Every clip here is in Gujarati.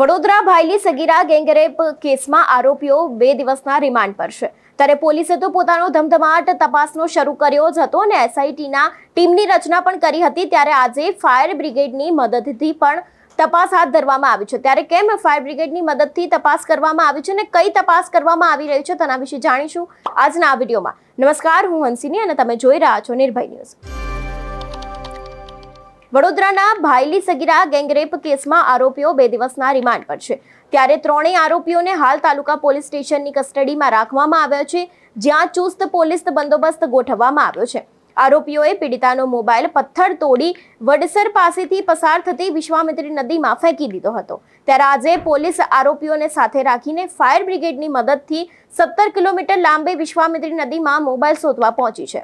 વડોદરા ભાઈલી સગીરા ગેંગરેપ કેસમાં આરોપીઓ બે દિવસના રિમાન્ડ પર છે ત્યારે પોલીસે તો પોતાનો ધમધમાટ તપાસનો શરૂ કર્યો જ હતો અને એસઆઈટીના ટીમની રચના પણ કરી હતી ત્યારે આજે ફાયર બ્રિગેડની મદદથી પણ તપાસ હાથ ધરવામાં આવી છે ત્યારે કેમ ફાયર બ્રિગેડની મદદથી તપાસ કરવામાં આવી છે અને કઈ તપાસ કરવામાં આવી રહી છે તેના વિશે જાણીશું આજના આ વિડીયોમાં નમસ્કાર હું હંસિની અને તમે જોઈ રહ્યા છો નિર્ભય ન્યૂઝ વડોદરાના ભાયલી સગીરા ગેંગરેપ કેસમાં આરોપીઓ બે દિવસના રિમાન્ડ પર છે ત્યારે ત્રણેય આરોપીઓને હાલ તાલુકા પોલીસ સ્ટેશનની કસ્ટડીમાં રાખવામાં આવ્યો છે જ્યાં ચુસ્ત પોલીસ બંદોબસ્ત ગોઠવવામાં આવ્યો છે આરોપીઓએ પીડિતાનો મોબાઈલ પથ્થર તોડી વડસર પાસેથી પસાર થતી વિશ્વામિત્રી નદીમાં ફેંકી દીધો હતો ત્યારે આજે પોલીસ આરોપીઓને સાથે રાખીને ફાયર બ્રિગેડની મદદથી સત્તર કિલોમીટર લાંબે વિશ્વામિત્રી નદીમાં મોબાઈલ શોધવા પહોંચી છે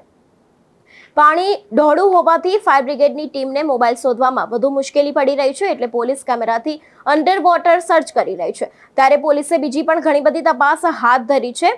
પાણી ઢોળું હોવાથી ફાયર બ્રિગેડની ટીમને મોબાઈલ શોધવામાં વધુ મુશ્કેલી પડી રહી છે એટલે પોલીસ કેમેરાથી અંડર વોટર સર્ચ કરી રહી છે ત્યારે પોલીસે બીજી પણ ઘણી બધી તપાસ હાથ ધરી છે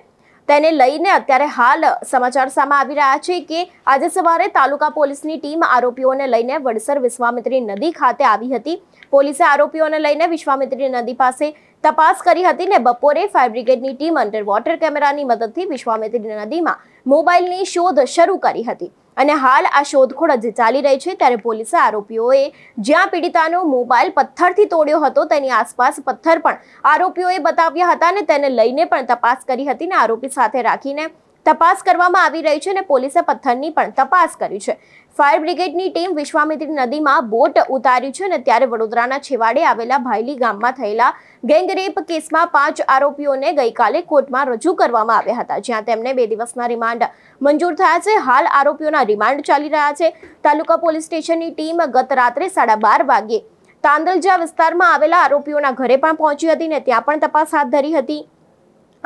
તેને લઈને અત્યારે હાલ સમાચાર સામે આવી રહ્યા છે કે આજે સવારે તાલુકા પોલીસની ટીમ આરોપીઓને લઈને વડસર વિશ્વામિત્રી નદી ખાતે આવી હતી પોલીસે આરોપીઓને લઈને વિશ્વામિત્રી નદી પાસે તપાસ કરી હતી ને બપોરે ફાયર બ્રિગેડની ટીમ અંડર વોટર કેમેરાની મદદથી વિશ્વામિત્રી નદીમાં મોબાઈલની શોધ શરૂ કરી હતી અને હાલ આ શોધખોળ હજી ચાલી રહી છે ત્યારે પોલીસે આરોપીઓએ જ્યાં પીડિતાનો મોબાઈલ પથ્થરથી તોડ્યો હતો તેની આસપાસ પથ્થર પણ આરોપીઓએ બતાવ્યા હતા અને તેને લઈને પણ તપાસ કરી હતી ને આરોપી સાથે રાખીને તપાસ કરવામાં આવી રહી છે અને પોલીસે પથ્થરની પણ તપાસ કરી છે ફાયર બ્રિગેડની ટીમ વિશ્વામિત્રી નદીમાં બોટ ઉતારી છે અને ત્યારે વડોદરાના છેવાડે આવેલા ભાયલી ગામમાં થયેલા ગેંગરેપ કેસમાં પાંચ આરોપીઓને ગઈકાલે કોર્ટમાં રજૂ કરવામાં આવ્યા હતા જ્યાં તેમને બે દિવસના રિમાન્ડ મંજૂર થયા છે હાલ આરોપીઓના રિમાન્ડ ચાલી રહ્યા છે તાલુકા પોલીસ સ્ટેશનની ટીમ ગત રાત્રે સાડા બાર વાગ્યે તાંદલજા વિસ્તારમાં આવેલા આરોપીઓના ઘરે પણ પહોંચી હતી ને ત્યાં પણ તપાસ હાથ ધરી હતી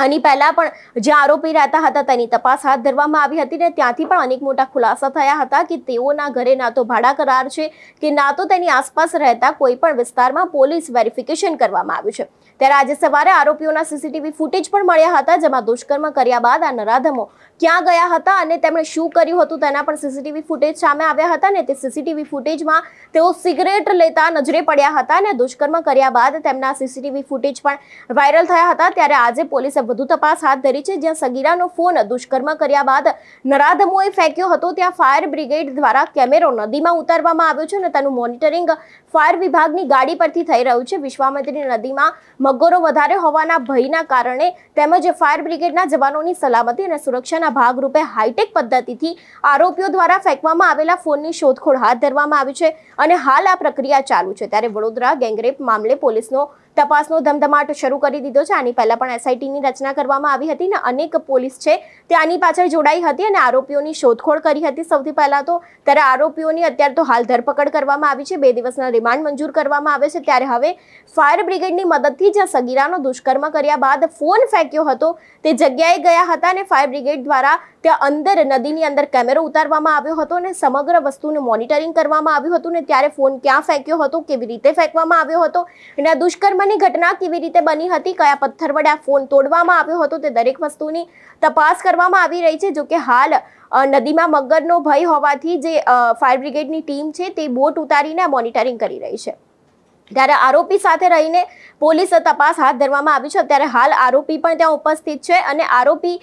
આની પહેલા પણ જે આરોપી રહેતા હતા તેની તપાસ હાથ ધરવામાં આવી હતી ને ત્યાંથી પણ અનેક મોટા ખુલાસા થયા હતા કે તેઓના ઘરે ના તો ભાડા કરાર છે કે ના તો તેની આસપાસ રહેતા કોઈ પણ વિસ્તારમાં પોલીસ વેરિફિકેશન કરવામાં આવ્યું છે ત્યારે આજે સવારે આરોપીઓના સીસીટીવી ફૂટેજ પણ મળ્યા હતા જેમાં દુષ્કર્મ કર્યા બાદ આ નરાધમો ક્યાં ગયા હતા અને તેમણે શું કર્યું હતું તેના પણ સીસીટીવી ફૂટેજ સામે આવ્યા હતા ને તે સીસીટીવી ફૂટેજમાં તેઓ સિગરેટ લેતા નજરે પડ્યા હતા અને દુષ્કર્મ કર્યા બાદ તેમના સીસીટીવી ફૂટેજ પણ વાયરલ થયા હતા ત્યારે આજે પોલીસે વધુ તપાસ હાથ ધરી છે જ્યાં સગીરાનો ફોન દુષ્કર્મ કર્યા બાદ નરાધમોએ ફેંક્યો હતો ત્યાં ફાયર બ્રિગેડ દ્વારા કેમેરો નદીમાં ઉતારવામાં આવ્યો છે અને તેનું મોનિટરિંગ ફાયર વિભાગની ગાડી પરથી થઈ રહ્યું છે વિશ્વામિત્રી નદીમાં મગોરો વધારે હોવાના ભયના કારણે તેમજ ફાયર બ્રિગેડના જવાનોની સલામતી અને સુરક્ષાના ભાગરૂપે હાઈટેક પદ્ધતિથી આરોપીઓ દ્વારા ફેંકવામાં આવેલા ફોનની શોધખોળ હાથ ધરવામાં આવી છે અને હાલ આ પ્રક્રિયા ચાલુ છે ત્યારે વડોદરા ગેંગરેપ મામલે પોલીસનો તપાસનો ધમધમાટ શરૂ કરી દીધો છે આની પહેલા પણ એસઆઈટીની રચના કરવામાં આવી હતી ને અનેક પોલીસ છે તે આની પાછળ જોડાઈ હતી અને આરોપીઓની શોધખોળ કરી હતી સૌથી પહેલા તો ત્યારે આરોપીઓની અત્યારે તો હાલ ધરપકડ કરવામાં આવી છે બે દિવસના રિમાન્ડ મંજૂર કરવામાં આવે છે ત્યારે હવે ફાયર બ્રિગેડની મદદથી જ સગીરાનો દુષ્કર્મ કર્યા બાદ ફોન ફેંક્યો હતો તે જગ્યાએ ગયા હતા અને ફાયર બ્રિગેડ દ્વારા ત્યાં અંદર નદીની અંદર કેમેરો ઉતારવામાં આવ્યો હતો અને સમગ્ર વસ્તુનું મોનિટરિંગ કરવામાં આવ્યું હતું ને ત્યારે ફોન ક્યાં ફેંક્યો હતો કેવી રીતે ફેંકવામાં આવ્યો હતો અને આ દુષ્કર્મ મહત્વની ઘટના કેવી રીતે બની હતી કયા પથ્થર વડે આ ફોન તોડવામાં આવ્યો હતો તે દરેક વસ્તુની તપાસ કરવામાં આવી રહી છે જોકે હાલ નદીમાં મગરનો ભય હોવાથી જે ફાયર બ્રિગેડની ટીમ છે તે બોટ ઉતારીને મોનિટરિંગ કરી રહી છે ત્યારે આરોપી સાથે રહીને પોલીસ તપાસ હાથ ધરવામાં આવી છે ત્યારે હાલ આરોપી પણ ત્યાં ઉપસ્થિત છે અને આરોપી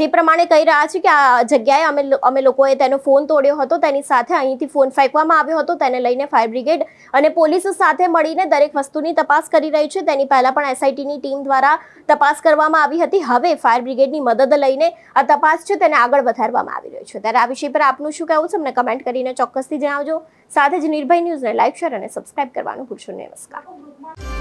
જે પ્રમાણે કહી રહ્યા છે કે આ જગ્યાએ અમે અમે લોકોએ તેનો ફોન તોડ્યો હતો તેની સાથે અહીંથી ફોન ફેંકવામાં આવ્યો હતો તેને લઈને ફાયર બ્રિગેડ અને પોલીસ સાથે મળીને દરેક વસ્તુની તપાસ કરી રહી છે તેની પહેલાં પણ એસઆઈટીની ટીમ દ્વારા તપાસ કરવામાં આવી હતી હવે ફાયર બ્રિગેડની મદદ લઈને આ તપાસ છે તેને આગળ વધારવામાં આવી રહ્યો છે ત્યારે આ વિષય પર આપનું શું કહેવું છે અમને કમેન્ટ કરીને ચોક્કસથી જણાવજો સાથે જ નિર્ભય ન્યૂઝને લાઇક શેર અને સબસ્ક્રાઇબ કરવાનું ભૂલશો નહીં ますか